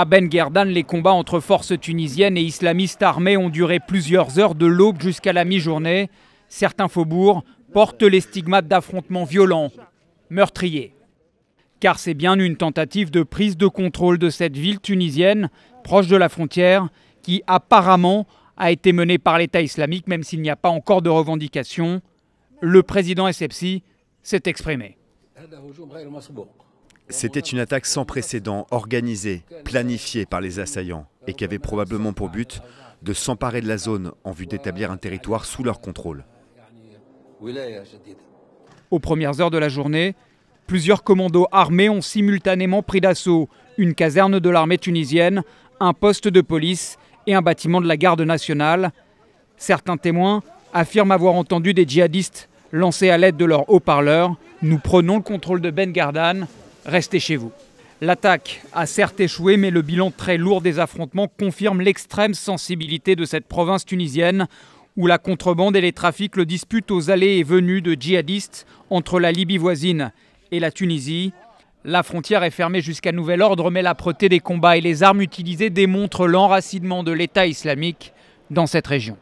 À Ben Guerdane, les combats entre forces tunisiennes et islamistes armés ont duré plusieurs heures de l'aube jusqu'à la mi-journée. Certains faubourgs portent les stigmates d'affrontements violents, meurtriers. Car c'est bien une tentative de prise de contrôle de cette ville tunisienne, proche de la frontière, qui apparemment a été menée par l'État islamique, même s'il n'y a pas encore de revendications. Le président Essebsi s'est exprimé. C'était une attaque sans précédent, organisée, planifiée par les assaillants, et qui avait probablement pour but de s'emparer de la zone en vue d'établir un territoire sous leur contrôle. Aux premières heures de la journée, plusieurs commandos armés ont simultanément pris d'assaut une caserne de l'armée tunisienne, un poste de police et un bâtiment de la garde nationale. Certains témoins affirment avoir entendu des djihadistes lancer à l'aide de leurs haut-parleurs Nous prenons le contrôle de Ben Gardan, restez chez vous. L'attaque a certes échoué, mais le bilan très lourd des affrontements confirme l'extrême sensibilité de cette province tunisienne, où la contrebande et les trafics le disputent aux allées et venues de djihadistes entre la Libye voisine et la Tunisie. La frontière est fermée jusqu'à nouvel ordre, mais l'âpreté des combats et les armes utilisées démontrent l'enracinement de l'État islamique dans cette région.